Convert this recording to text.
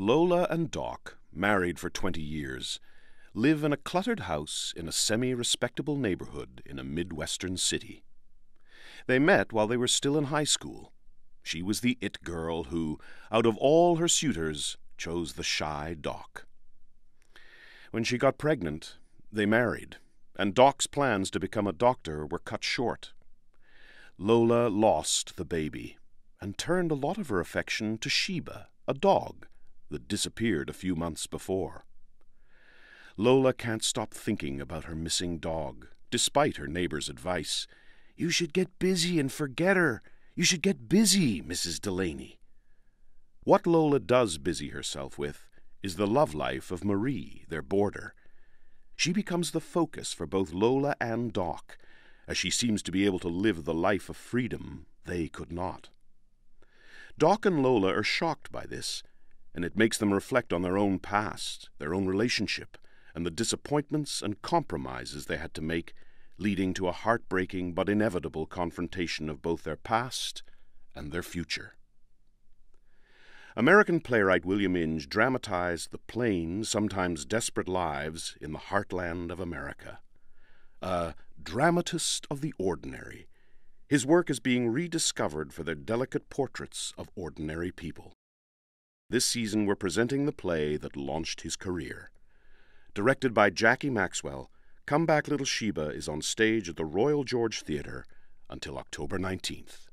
Lola and Doc, married for 20 years, live in a cluttered house in a semi respectable neighborhood in a Midwestern city. They met while they were still in high school. She was the it girl who, out of all her suitors, chose the shy Doc. When she got pregnant, they married, and Doc's plans to become a doctor were cut short. Lola lost the baby and turned a lot of her affection to Sheba, a dog that disappeared a few months before. Lola can't stop thinking about her missing dog, despite her neighbor's advice. You should get busy and forget her. You should get busy, Mrs. Delaney. What Lola does busy herself with is the love life of Marie, their boarder. She becomes the focus for both Lola and Doc, as she seems to be able to live the life of freedom they could not. Doc and Lola are shocked by this and it makes them reflect on their own past, their own relationship, and the disappointments and compromises they had to make, leading to a heartbreaking but inevitable confrontation of both their past and their future. American playwright William Inge dramatized the plain, sometimes desperate lives in the heartland of America. A dramatist of the ordinary, his work is being rediscovered for their delicate portraits of ordinary people. This season, we're presenting the play that launched his career. Directed by Jackie Maxwell, Come Back, Little Sheba is on stage at the Royal George Theatre until October 19th.